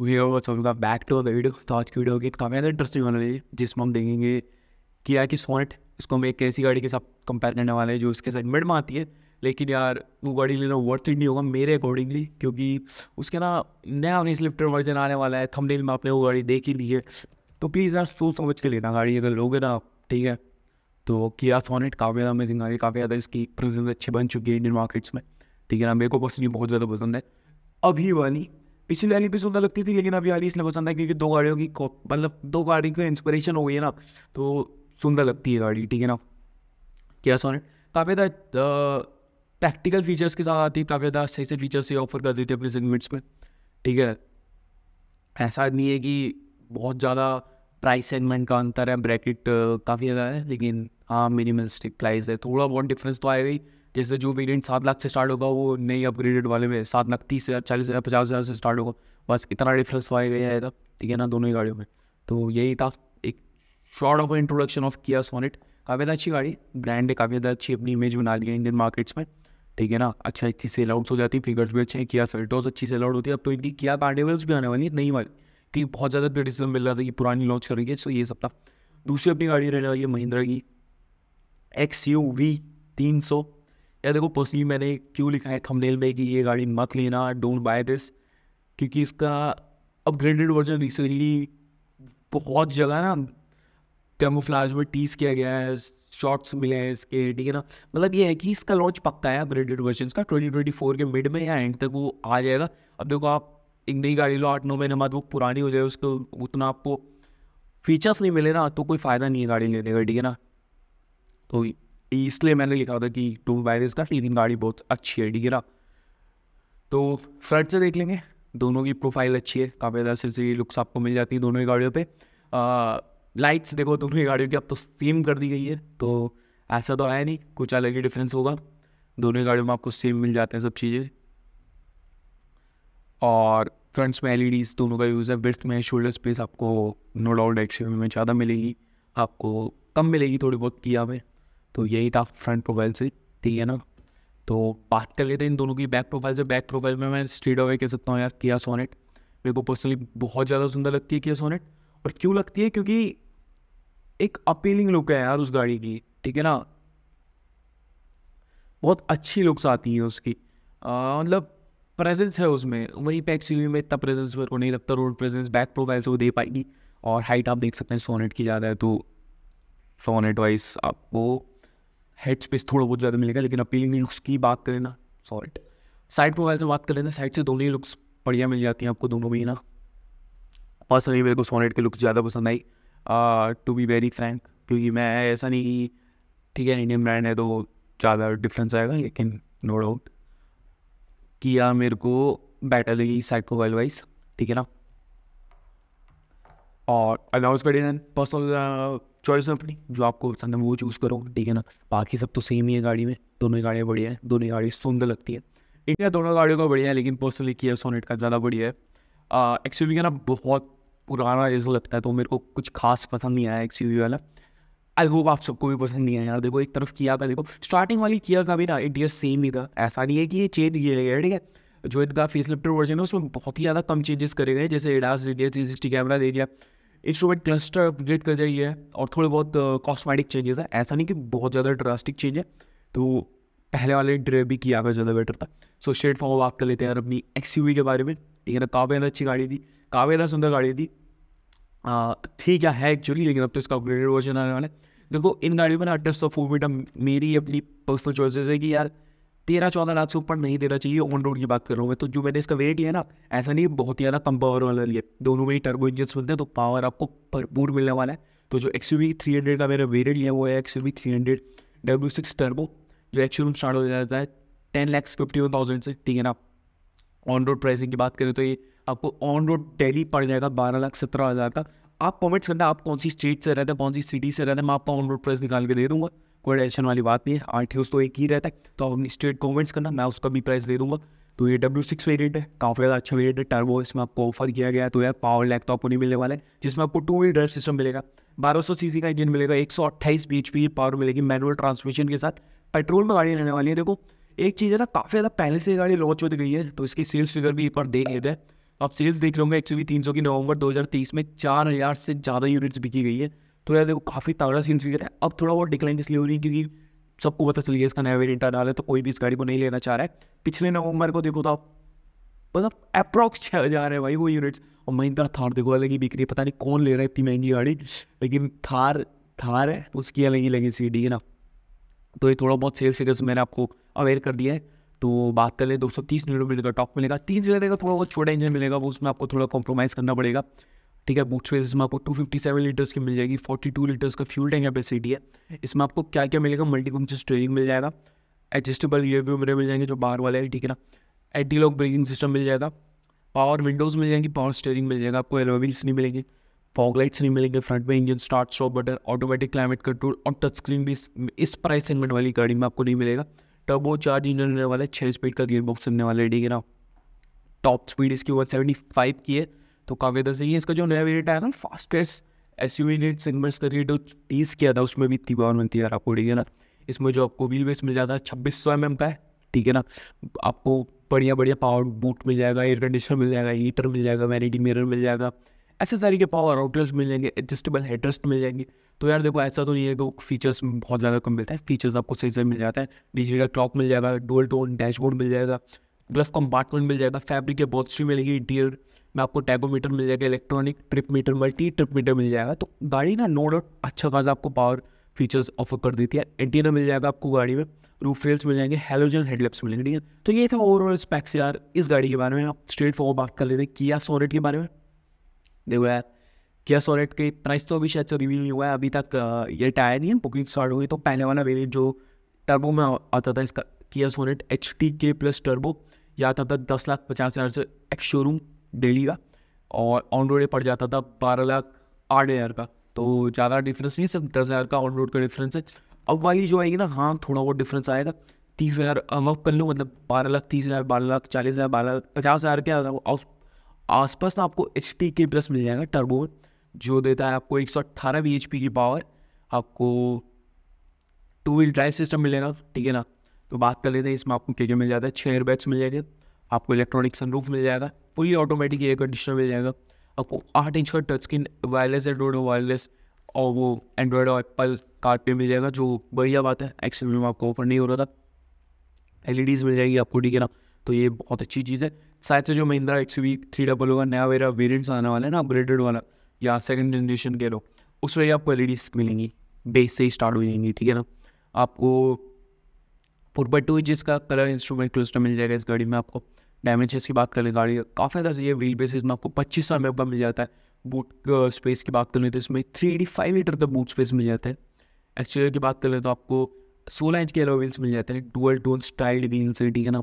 back to the video तो आज की वीडियो होगी काफ़ी ज़्यादा इंटरेस्टिंग होने वाली जिसमें हम देखेंगे कि यार कि सोनेट इसको हम एक ऐसी गाड़ी के साथ कंपेयर करने वाले हैं जो साथ सेगमेंट में आती है लेकिन यार वो गाड़ी लेना वर्थ इट नहीं होगा मेरे अकॉर्डिंगली क्योंकि उसके ना नया स्लिप्टर वर्जन आने वाला है थंबनेल में आपने वो गाड़ी देख ही ली है तो प्लीज़ यार सोच समझ के लेना गाड़ी अगर लोगे ना ठीक है तो किया सोनेट काफ़ी ज़्यादा अमेजिंग गाड़ी काफ़ी ज़्यादा इसकी प्रेजेंस अच्छी बन चुकी है इंडियन मार्केट्स में ठीक है ना मेरे को पर्सनली बहुत ज़्यादा पसंद है अभी वाली पिछली वाली पे सुंदर तो लगती थी लेकिन अभी वाली इसलिए पसंद है क्योंकि दो गाड़ियों की मतलब दो गाड़ी को इंस्पिरेशन हो गई है ना तो सुंदर लगती है गाड़ी ठीक है ना क्या सोनेट काफ़ी ज़्यादा प्रैक्टिकल फीचर्स के साथ आती है काफ़ी ज़्यादा सही से फीचर्स ये ऑफर कर देती है अपने सेगमेंट्स में ठीक है ऐसा नहीं है कि बहुत ज़्यादा प्राइस सेगमेंट का अंतर है ब्रैकेट काफ़ी ज़्यादा है लेकिन हाँ मिनिमलिस्टिक प्राइस है थोड़ा बहुत डिफरेंस तो आएगा ही जैसे जो वेरियंट सात लाख से स्टार्ट होगा वो नई अपग्रेडेड वाले में सात लाख तीस हज़ार चालीस हज़ार पचास हज़ार से स्टार्ट होगा बस इतना डिफरेंस पाया गया है ठीक है ना दोनों ही गाड़ियों में तो यही था एक short of introduction of Kia Sonet काफ़ी ज़्यादा अच्छी गाड़ी ब्रांड है काफ़ी ज़्यादा अच्छी अपनी इमेज बना ली है इंडियन मार्केट्स में ठीक है ना अच्छा अच्छी सेल आउट्स हो जाती है फिगर्स भी अच्छे हैं किया सल्टोस अच्छी सेल आउट होती है अब तो इनकी किया कार्निवल्स भी आने वाली है नहीं वाली कि बहुत ज़्यादा क्रिटिसिज्म मिल रहा था कि पुरानी लॉन्च करेंगे सो ये सब था दूसरी अपनी गाड़ी रहने वाली है महिंद्रा की एक्स यू वी तीन सौ या देखो पर्सनली मैंने क्यों लिखा है थंबनेल में कि ये गाड़ी मत लेना डोंट बाय दिस क्योंकि इसका अपग्रेडेड वर्जन रिसेंटली बहुत जगह ना कैमोफ्लाज में टीज किया गया है शॉर्ट्स मिले हैं इसके ठीक है ना मतलब ये है कि इसका लॉन्च पक्का है अपग्रेडेड वर्जन का ट्वेंटी ट्वेंटी फोर के मिड में या एंड तक वो आ जाएगा अब देखो आप एक नई गाड़ी लो आठ नौ महीने बाद वो पुरानी हो जाए उसको उतना आपको फीचर्स नहीं मिले ना तो कोई फ़ायदा नहीं है गाड़ी लेने का ठीक है ना तो इसलिए मैंने लिखा था कि टू वायरस का फीलिंग गाड़ी बहुत अच्छी है डिगेरा तो फ्रंट से देख लेंगे दोनों की प्रोफाइल अच्छी है काफ़ी ज़्यादा सिलसिली लुक्स आपको मिल जाती है दोनों ही गाड़ियों पे लाइट्स देखो दोनों ही गाड़ियों की अब तो सेम कर दी गई है तो ऐसा तो आया नहीं कुछ अलग ही डिफरेंस होगा दोनों ही गाड़ियों में आपको सेम मिल जाते हैं सब चीज़ें और फ्रंट्स में एल e दोनों का यूज़ है बेस्ट में शोल्डर स्पेस आपको नो डाउट एक्शन में ज़्यादा मिलेगी आपको कम मिलेगी थोड़ी बहुत किया में तो यही था फ्रंट प्रोफाइल से ठीक है ना तो बात कर लेते हैं इन दोनों की बैक प्रोफाइल से बैक प्रोफाइल में मैं स्ट्रीट अवे कह सकता हूँ यार किया सोनेट मेरे को पर्सनली बहुत ज़्यादा सुंदर लगती है किया सोनेट और क्यों लगती है क्योंकि एक अपीलिंग लुक है यार उस गाड़ी की ठीक है ना बहुत अच्छी लुक्स आती हैं उसकी मतलब प्रेजेंस है उसमें वही पैक सी में इतना प्रेजेंस मेरे को नहीं लगता रोड प्रेजेंस बैक प्रोफाइल से वो दे पाएगी और हाइट आप देख सकते हैं सोनेट की ज़्यादा है तो सोनेट वाइज आपको हेड स्पेस थोड़ा बहुत ज़्यादा मिलेगा लेकिन अपीलिंग लुक्स की बात करें ना सॉरी साइड प्रोफाइल से बात करें ना साइड से दोनों ही लुक्स बढ़िया मिल जाती हैं आपको दोनों में ही ना पर्सनली मेरे को सोनेट के लुक्स ज़्यादा पसंद आई टू बी वेरी फ्रैंक क्योंकि मैं ऐसा नहीं कि ठीक है इंडियन ब्रांड है तो ज़्यादा डिफरेंस आएगा लेकिन नो डाउट किया मेरे को बेटर लगी साइड प्रोफाइल वाइज ठीक है ना और अनाउंस पर्सनल चॉइस है अपनी जो आपको पसंद है वो चूज़ करो ठीक है ना बाकी सब तो सेम ही है गाड़ी में दोनों गाड़ियाँ बढ़िया है दोनों गाड़ी सुंदर लगती है इंडिया दोनों गाड़ियों का बढ़िया है लेकिन पर्सनली किया सोनेट का ज़्यादा बढ़िया है एक्स यू वी का ना बहुत पुराना जैसा लगता है तो मेरे को कुछ खास पसंद नहीं आया एक्स यू वी वाला आई होप आप सबको भी पसंद नहीं आया यार देखो एक तरफ किया का देखो स्टार्टिंग वाली किया का भी ना इंटीरियर सेम ही था ऐसा नहीं है कि ये चेंज किया गया ठीक है जो इनका फेस लिफ्टर वर्जन है उसमें बहुत ही ज़्यादा कम चेंजेस करे गए जैसे एडास दे दिया थ्री सिक्सटी कैमरा दे दिया इंस्ट्रूमेंट क्लस्टर अपग्रेड कर जाइए और थोड़े बहुत कॉस्मेटिक चेंजेस है ऐसा नहीं कि बहुत ज़्यादा ड्रास्टिक चेंज है तो पहले वाले ड्रे भी किया गया ज़्यादा बेटर था सो स्ट्रेट फॉर्म बात कर लेते हैं यार अपनी एक्स के बारे में ठीक है ना काफ़ी ज़्यादा अच्छी गाड़ी थी काफ़ी ज़्यादा सुंदर गाड़ी थी थी क्या है एक्चुअली लेकिन अब तो इसका अपग्रेडेड वर्जन आने वाला है देखो इन गाड़ियों में ना अटर सौ फोर मेरी अपनी पर्सनल चॉइसेस है कि यार तेरह चौदह लाख से ऊपर नहीं देना चाहिए ऑन रोड की बात कर रहा हूँ मैं तो जो मैंने इसका वेट लिया ना ऐसा नहीं बहुत ही ज़्यादा कम पावर वाला लिए दोनों में ही टर्बो इंजन सुनते हैं तो पावर आपको भरपूर मिलने वाला है तो जो एक्स यू थ्री हंड्रेड का मेरा वेरियड लिया वो है X U three hundred W six turbo जो एक्स रूम स्टार्ट हो जाता है ten lakhs fifty one thousand से ठीक है ना ऑन रोड प्राइसिंग की बात करें तो ये आपको ऑन रोड डेली पड़ जाएगा बारह लाख सत्रह हज़ार का आप कमेंट्स करना आप कौन सी स्टेट से रहते हैं कौन सी सिटी से रहते हैं मैं आपको ऑन रोड प्राइस निकाल के दे दूंगा कोई टेंशन वाली बात नहीं है आठ तो एक ही रहता है तो आप अपनी स्ट्रेट कमेंट्स करना मैं उसका भी प्राइस दे दूंगा तो ये डब्ल्यू सिक्स वेरियंट है काफ़ी ज़्यादा अच्छा वेरियंट है टर्बो इसमें आपको ऑफर किया गया तो यार पावर लैग तो आपको नहीं मिलने वाला है जिसमें आपको टू व्हील ड्राइव सिस्टम मिलेगा बारह सौ सी का इंजन मिलेगा एक सौ अट्ठाईस बी एच पी पावर मिलेगी मैनुअल ट्रांसमिशन के साथ पेट्रोल में गाड़ी रहने वाली है देखो एक चीज़ है ना काफ़ी ज़्यादा पहले से गाड़ी लॉन्च होती गई है तो इसकी सेल्स फिगर भी एक बार देख लेते हैं आप सेल्स देख रहे एक सौ तीन सौ की नवंबर 2023 में चार हज़ार से ज़्यादा यूनिट्स बिकी गई है तो यार देखो काफ़ी तगड़ा सीन फिगर है अब थोड़ा बहुत डिक्लाइन इसलिए हो रही है क्योंकि सबको पता चलिए इसका नया वेरियंट आ रहा है तो कोई भी इस गाड़ी को नहीं लेना चाह रहा है पिछले नवंबर को देखो तो आप मतलब अप्रॉक्स छः हज़ार है भाई वो यूनिट्स और महिंद्रा थार देखो अलग ही बिक रही है पता नहीं कौन ले रहा है इतनी महंगी गाड़ी लेकिन थार थार है उसकी अलग ही लगी सी है ना तो ये थोड़ा बहुत सेल फिगर्स मैंने आपको अवेयर कर दिया है तो बात कर ले दो सौ तीस मिलेगा टॉप मिलेगा तीन सीटर का थोड़ा बहुत छोटा इंजन मिलेगा वो उसमें आपको थोड़ा कॉम्प्रोमाइज़ करना पड़ेगा ठीक है बूट स्पेस इसमें आपको टू फिफ्टी सेवन लीटर्स की मिल जाएगी फोर्टी टू लीटर्स का फ्यूल टैंक कैपेसिटी है इसमें आपको क्या क्या मिलेगा मल्टी फंक्शन स्टेयरिंग मिल जाएगा एडजस्टेबल रियर व्यू मेरे मिल जाएंगे जो बाहर वाले हैं ठीक है ना एंटी लॉक ब्रेकिंग सिस्टम मिल जाएगा पावर विंडोज़ मिल जाएंगी पावर स्टेयरिंग मिल जाएगा आपको एलोविल्स नहीं मिलेंगे फॉग लाइट्स नहीं मिलेंगे फ्रंट में engine start stop button automatic climate control और टच स्क्रीन भी इस, इस प्राइस सेगमेंट वाली गाड़ी में आपको नहीं मिलेगा टर्बो चार्ज इंजन रहने वाला है छः स्पीड का गियर बॉक्स रहने वाला है ठीक है ना टॉप स्पीड इसकी वन सेवेंटी फाइव की है तो कावेदा से ही इसका जो नया वेरिएट आया ना fastest S U unit segments का रेट टीस किया था उसमें भी तिबार मिलती यार आपको ठीक है ना इसमें जो आपको व्हील बेस मिल जाता है छब्बीस सौ एम एम का है ठीक है ना आपको बढ़िया बढ़िया पावर बूट मिल जाएगा एयर कंडीशनर मिल जाएगा हीटर मिल जाएगा वैनिटी मिरर मिल जाएगा ऐसे सारी के पावर आउटलेट्स मिल जाएंगे एडजस्टेबल हेडरेस्ट मिल जाएंगे तो यार देखो ऐसा तो नहीं है कि फीचर्स बहुत ज़्यादा कम मिलता है फीचर्स आपको सही से मिल जाता है डिजिटल क्लॉक मिल जाएगा डोल टोन डैशबोर्ड मिल जाएगा ग्लव कंपार्टमेंट मिल जाएगा फैब्रिक के बहुत अच्छी मिलेगी इंटीरियर में आपको टैगोमीटर मिल जाएगा electronic trip meter multi trip meter मिल जाएगा तो गाड़ी ना नो डाउट अच्छा खासा आपको पावर फीचर्स ऑफर कर देती है एंटीना मिल जाएगा आपको गाड़ी में रूफ रेल्स मिल जाएंगे हेलोजन हेडलैप्स मिलेंगे ठीक है तो ये था ओवरऑल स्पैक्स यार इस गाड़ी के बारे में आप स्ट्रेट फॉर बात कर लेते हैं किया सोनेट के बारे में देखो यार किया सोनेट के प्राइस तो अभी शायद से रिव्यू नहीं हुआ है अभी तक ये टायर नहीं है बुकिंग स्टार्ट हुई तो पहले वाला वेरियंट जो टर्बो में आता था इसका Kia Sonet H T K plus turbo या आता था दस लाख पचास हज़ार से एक्स शोरूम डेली का और ऑन रोड पड़ जाता था बारह लाख आठ हज़ार का तो ज़्यादा डिफरेंस नहीं सिर्फ दस हज़ार का ऑन रोड का डिफरेंस है अब वाली जो आएगी ना हाँ थोड़ा बहुत डिफरेंस आएगा तीस हज़ार वक्त कर लो मतलब बारह लाख तीस हज़ार बारह लाख चालीस हज़ार बारह लाख पचास हज़ार के आस पास ना आपको एच टी के प्लस मिल जाएगा टर्बो जो देता है आपको एक सौ अट्ठारह बी एच पी की पावर आपको टू व्हील ड्राइव सिस्टम मिलेगा ठीक है ना तो बात कर लेते हैं इसमें आपको क्या क्या मिल जाता है छः एयरबैग्स मिल जाएंगे आपको इलेक्ट्रॉनिक सनरूफ मिल जाएगा फुली ऑटोमेटिक एयर कंडीशनर मिल जाएगा आपको आठ इंच का टच स्क्रीन वायरलेस है और वायरलेस और वो एंड्रॉयड और एप्पल कार्ड पे मिल जाएगा जो बढ़िया बात है एक्सेल में आपको ऑफर नहीं हो रहा था एल e मिल जाएगी आपको ठीक है ना तो ये बहुत अच्छी चीज़ है शायद से जो Mahindra X V three double होगा नया वेरा वेरियंट्स आने वाला है ना अपग्रेडेड वाला या सेकंड जनरेशन के लो उस वे आपको एल e मिलेंगी बेस से ही स्टार्ट हो जाएंगी ठीक है ना आपको फोर बाई टू इंच का कलर इंस्ट्रूमेंट क्लस्टर मिल जाएगा इस गाड़ी में आपको डैमेजेस की बात कर लें गाड़ी काफ़ी ज़्यादा सही है व्हील बेस में आपको पच्चीस सौ एम मिल जाता है बूट स्पेस uh, की बात कर लें तो इसमें थ्री एटी फाइव लीटर का बूट स्पेस मिल जाता है एक्चुअली की बात कर लें तो आपको सोलह इंच के एलो व्हील्स मिल जाते हैं डुअल टोन स्टाइल्ड व्हील्स है ठीक है ना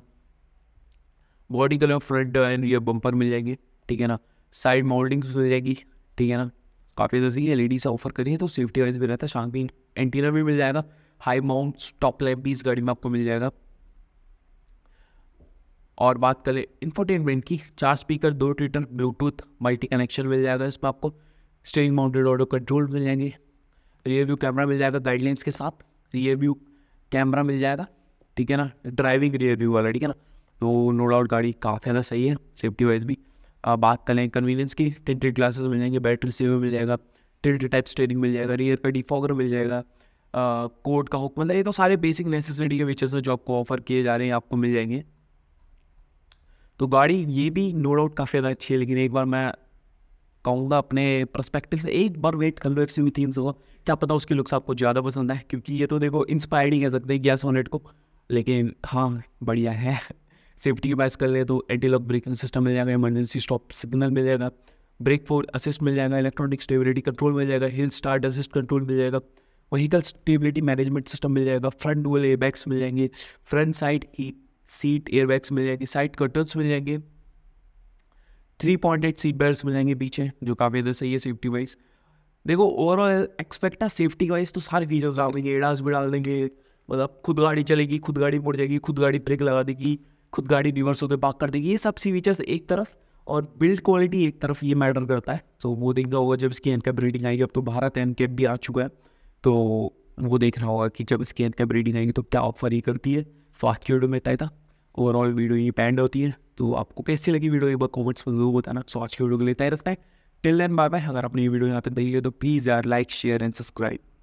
body colour front and rear bumper मिल जाएंगे ठीक है ना साइड मोल्डिंग्स मिल जाएगी ठीक है ना काफ़ी ज़्यादा सही एल ई डी से ऑफर करिए तो सेफ्टी वाइज भी रहता है शांक इंटीरियर एंटीना भी मिल जाएगा हाई माउंट टॉप लाइफ भी इस गाड़ी में आपको मिल जाएगा और बात करें इन्फोटेनमेंट की चार स्पीकर दो ट्विटर ब्लूटूथ मल्टी कनेक्शन मिल जाएगा इसमें आपको स्टेरिंग माउंटेड ऑडियो कंट्रोल मिल जाएंगे रियर व्यू कैमरा मिल जाएगा गाइडलाइंस के साथ रियर व्यू कैमरा मिल जाएगा ठीक है ना ड्राइविंग रियर व्यू वाला ठीक है ना तो नो डाउट गाड़ी काफ़ी ज़्यादा सही है सेफ्टी वाइज भी आ, बात करें कन्वीनियंस की टिल्टेड ग्लासेस मिल जाएंगे बैटरी सेवर मिल जाएगा टिल्ट टाइप स्टेयरिंग मिल जाएगा रियर का डिफॉगर मिल जाएगा कोड का हुक मतलब ये तो सारे बेसिक नेसेसरी के फीचर्स हैं जो आपको ऑफर किए जा रहे हैं आपको मिल जाएंगे तो गाड़ी ये भी नो डाउट काफ़ी ज़्यादा अच्छी है लेकिन एक बार मैं कहूँगा अपने परस्पेक्टिव से एक बार वेट कर लो एक सी तीन सौ क्या पता उसकी लुक्स आपको ज़्यादा पसंद है क्योंकि ये तो देखो इंस्पायर्ड ही कह सकते हैं गैस ऑनरेट को लेकिन हाँ बढ़िया है सेफ्टी की बात कर ले तो एंटी लॉक ब्रेकिंग सिस्टम मिल जाएगा इमरजेंसी स्टॉप सिग्नल मिल जाएगा ब्रेक फोर असिस्ट मिल जाएगा इलेक्ट्रॉनिक स्टेबिलिटी कंट्रोल मिल जाएगा हिल स्टार्ट असिस्ट कंट्रोल मिल जाएगा वहीकल स्टेबिलिटी मैनेजमेंट सिस्टम मिल जाएगा फ्रंट डुअल एयरबैग्स मिल जाएंगे फ्रंट साइड सीट एयरबैग्स मिल जाएंगे साइड कर्टन्स मिल जाएंगे three point at seat belt मिल जाएंगे पीछे जो काफ़ी इधर सही है सेफ्टी वाइज देखो ओवरऑल एक्सपेक्ट ना सेफ्टी वाइज तो सारे फीचर्स डाल देंगे एडास भी डाल देंगे मतलब खुद गाड़ी चलेगी खुद गाड़ी मुड़ जाएगी खुद गाड़ी ब्रेक लगा देगी खुद गाड़ी रिवर्स होकर पार्क कर देगी ये सब सी फीचर्स एक तरफ और बिल्ड क्वालिटी एक तरफ ये मैटर करता है तो वो देखना होगा जब इसकी एनकैप रेटिंग आएगी अब तो भारत एनकैप भी आ चुका है तो वो देख रहा होगा कि जब इसकी एनकैप रेटिंग आएगी तो क्या ऑफर ये करती है फास्ट वीडियो में इतना था ओवरऑल वीडियो ये पैंड होती है तो आपको कैसी लगी वीडियो एक बार कॉमेंट्स में जरूर बताना सो आज की वीडियो के लिए तय रखता है टिल देन बाय बाय अगर आपने वीडियो यहाँ पे देखिए तो प्लीज़ यार लाइक शेयर एंड सब्सक्राइब